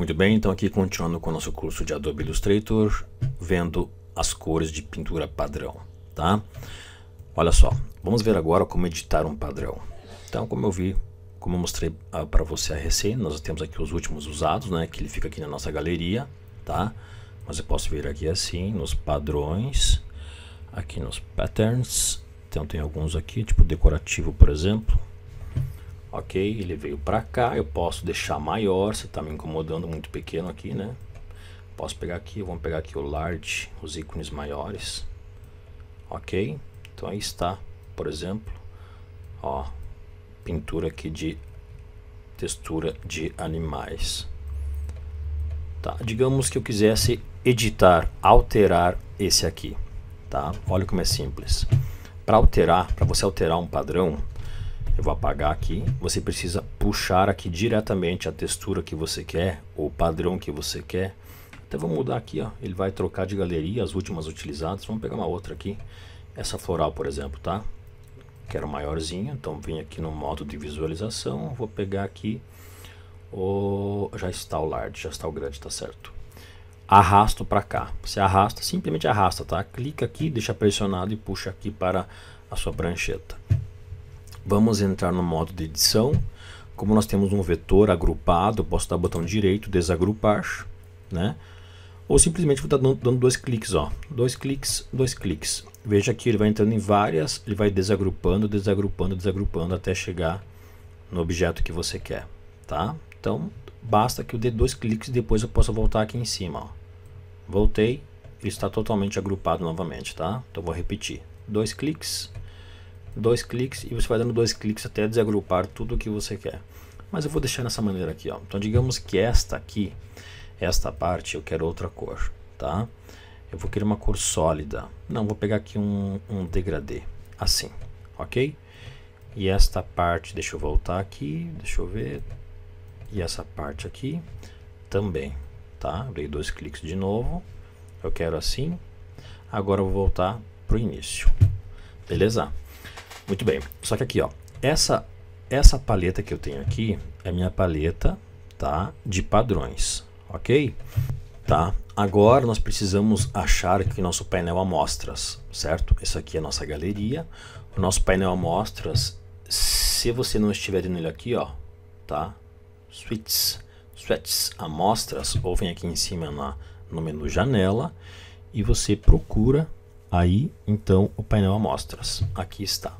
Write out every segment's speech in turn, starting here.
Muito bem, então aqui continuando com o nosso curso de Adobe Illustrator, vendo as cores de pintura padrão, tá? Olha só, vamos ver agora como editar um padrão. Então, como eu vi, como eu mostrei ah, para você a recém, nós temos aqui os últimos usados, né? Que ele fica aqui na nossa galeria, tá? Mas eu posso vir aqui assim, nos padrões, aqui nos patterns. Então, tem alguns aqui, tipo decorativo, por exemplo. Ok, ele veio para cá, eu posso deixar maior, se está me incomodando muito pequeno aqui, né? Posso pegar aqui, vamos pegar aqui o large, os ícones maiores. Ok, então aí está, por exemplo, ó, pintura aqui de textura de animais. Tá, digamos que eu quisesse editar, alterar esse aqui, tá? Olha como é simples. Para alterar, para você alterar um padrão, eu vou apagar aqui. Você precisa puxar aqui diretamente a textura que você quer, ou o padrão que você quer. Até então, vou mudar aqui, ó. Ele vai trocar de galeria, as últimas utilizadas. Vamos pegar uma outra aqui. Essa floral, por exemplo, tá? Quero maiorzinha, então vim aqui no modo de visualização. Vou pegar aqui o... Já está o large, já está o grande, tá certo arrasto para cá. Você arrasta, simplesmente arrasta, tá? Clica aqui, deixa pressionado e puxa aqui para a sua prancheta. Vamos entrar no modo de edição. Como nós temos um vetor agrupado, posso dar o botão direito, desagrupar, né? Ou simplesmente vou estar dando, dando dois cliques, ó. Dois cliques, dois cliques. Veja que ele vai entrando em várias, ele vai desagrupando, desagrupando, desagrupando até chegar no objeto que você quer, tá? Então, basta que eu dê dois cliques e depois eu possa voltar aqui em cima, ó. Voltei, ele está totalmente agrupado novamente, tá? Então, vou repetir. Dois cliques, dois cliques e você vai dando dois cliques até desagrupar tudo o que você quer. Mas eu vou deixar nessa maneira aqui, ó. Então digamos que esta aqui, esta parte, eu quero outra cor, tá? Eu vou querer uma cor sólida. Não, vou pegar aqui um, um degradê, assim, ok? E esta parte, deixa eu voltar aqui, deixa eu ver. E essa parte aqui também, tá? Eu dei dois cliques de novo. Eu quero assim. Agora eu vou voltar pro início. Beleza? Muito bem. Só que aqui, ó, essa essa paleta que eu tenho aqui é minha paleta, tá, de padrões, OK? Tá? Agora nós precisamos achar que nosso painel amostras, certo? Isso aqui é a nossa galeria. O nosso painel amostras, se você não estiver nele aqui, ó, tá? Suites, suites amostras, ou vem aqui em cima na, no menu janela e você procura aí então o painel amostras. Aqui está.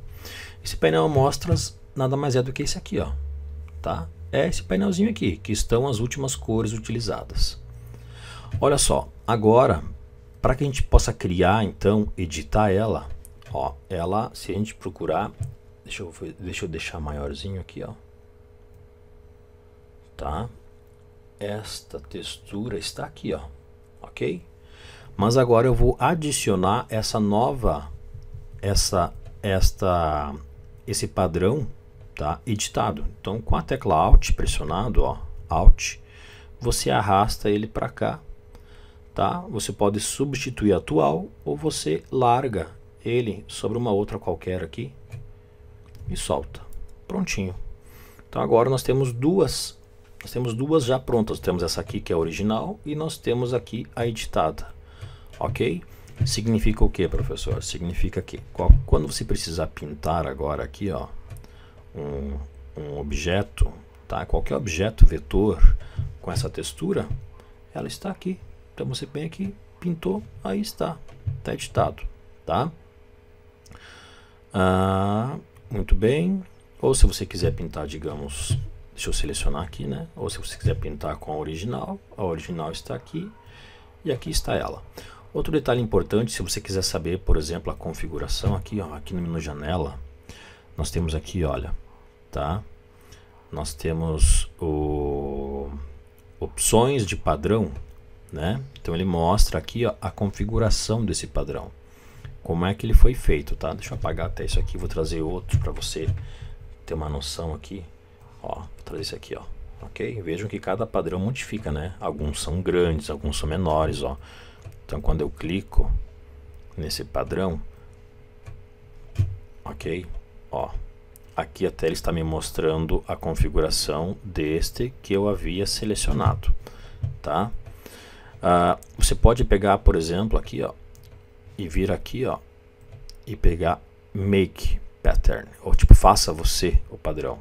Esse painel amostras nada mais é do que esse aqui, ó, tá? É esse painelzinho aqui, que estão as últimas cores utilizadas. Olha só, agora, para que a gente possa criar, então, editar ela, ó, ela, se a gente procurar, deixa eu, deixa eu deixar maiorzinho aqui, ó, tá? Esta textura está aqui, ó, ok? Mas agora eu vou adicionar essa nova, essa esta, esse padrão tá, editado. Então, com a tecla Alt pressionado, ó, Alt, você arrasta ele para cá. Tá? Você pode substituir atual ou você larga ele sobre uma outra qualquer aqui e solta. Prontinho. Então agora nós temos duas, nós temos duas já prontas. Temos essa aqui que é a original e nós temos aqui a editada. OK? Significa o que, professor? Significa que qual, quando você precisar pintar agora aqui, ó, um, um objeto, tá? Qualquer objeto vetor com essa textura, ela está aqui. Então você vem aqui, pintou, aí está, está editado, tá? Ah, muito bem. Ou se você quiser pintar, digamos, deixa eu selecionar aqui, né? Ou se você quiser pintar com a original, a original está aqui e aqui está ela. Outro detalhe importante, se você quiser saber, por exemplo, a configuração aqui, ó, aqui no menu janela, nós temos aqui, olha, tá? Nós temos o opções de padrão, né? Então ele mostra aqui ó, a configuração desse padrão. Como é que ele foi feito, tá? Deixa eu apagar até isso aqui, vou trazer outros para você ter uma noção aqui. Ó, vou trazer isso aqui, ó. OK? Vejam que cada padrão modifica, né? Alguns são grandes, alguns são menores, ó. Então quando eu clico nesse padrão, ok, ó, aqui a tela está me mostrando a configuração deste que eu havia selecionado, tá? Ah, você pode pegar, por exemplo, aqui, ó, e vir aqui, ó, e pegar Make Pattern, ou tipo, faça você o padrão.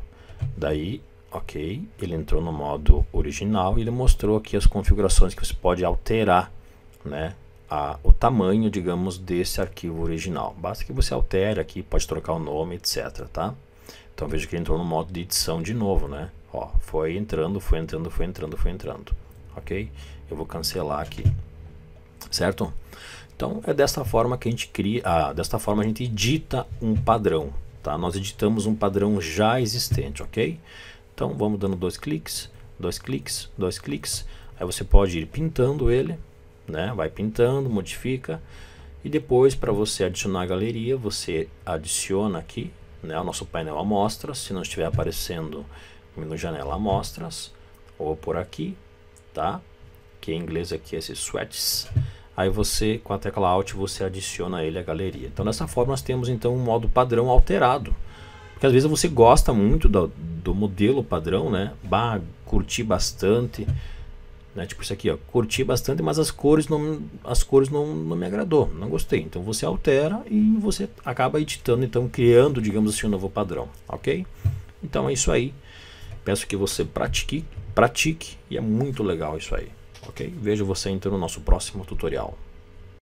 Daí, ok, ele entrou no modo original e ele mostrou aqui as configurações que você pode alterar né, a, o tamanho, digamos, desse arquivo original. Basta que você altere aqui, pode trocar o nome, etc. Tá? Então veja que ele entrou no modo de edição de novo, né? Ó, foi entrando, foi entrando, foi entrando, foi entrando. Ok? Eu vou cancelar aqui. Certo? Então é desta forma que a gente cria, ah, desta forma a gente edita um padrão, tá? Nós editamos um padrão já existente, ok? Então vamos dando dois cliques, dois cliques, dois cliques. Aí você pode ir pintando ele, né? Vai pintando, modifica e depois para você adicionar a galeria, você adiciona aqui, né, o nosso painel amostras, se não estiver aparecendo no janela amostras ou por aqui, tá? Que em inglês aqui é esse sweats. Aí você com a tecla Alt você adiciona ele à galeria. Então dessa forma nós temos então um modo padrão alterado. Porque às vezes você gosta muito do, do modelo padrão, né? Bah, curti bastante né? Tipo isso aqui, ó, curti bastante, mas as cores não, as cores não, não me agradou, não gostei. Então você altera e você acaba editando, então criando, digamos assim, um novo padrão, ok? Então é isso aí. Peço que você pratique, pratique e é muito legal isso aí, ok? Vejo você então no nosso próximo tutorial.